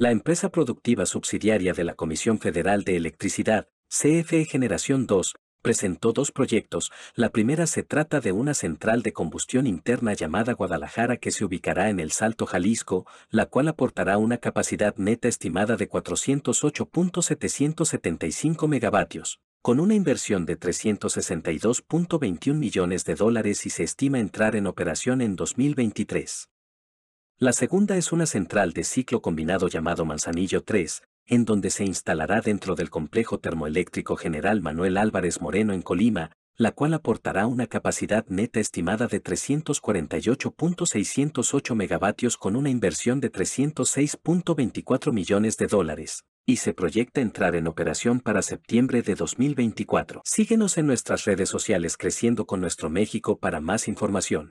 la empresa productiva subsidiaria de la Comisión Federal de Electricidad, CFE Generación 2, presentó dos proyectos. La primera se trata de una central de combustión interna llamada Guadalajara que se ubicará en el Salto Jalisco, la cual aportará una capacidad neta estimada de 408.775 megavatios, con una inversión de 362.21 millones de dólares y se estima entrar en operación en 2023. La segunda es una central de ciclo combinado llamado Manzanillo 3, en donde se instalará dentro del complejo termoeléctrico General Manuel Álvarez Moreno en Colima, la cual aportará una capacidad neta estimada de 348.608 megavatios con una inversión de 306.24 millones de dólares, y se proyecta entrar en operación para septiembre de 2024. Síguenos en nuestras redes sociales creciendo con nuestro México para más información.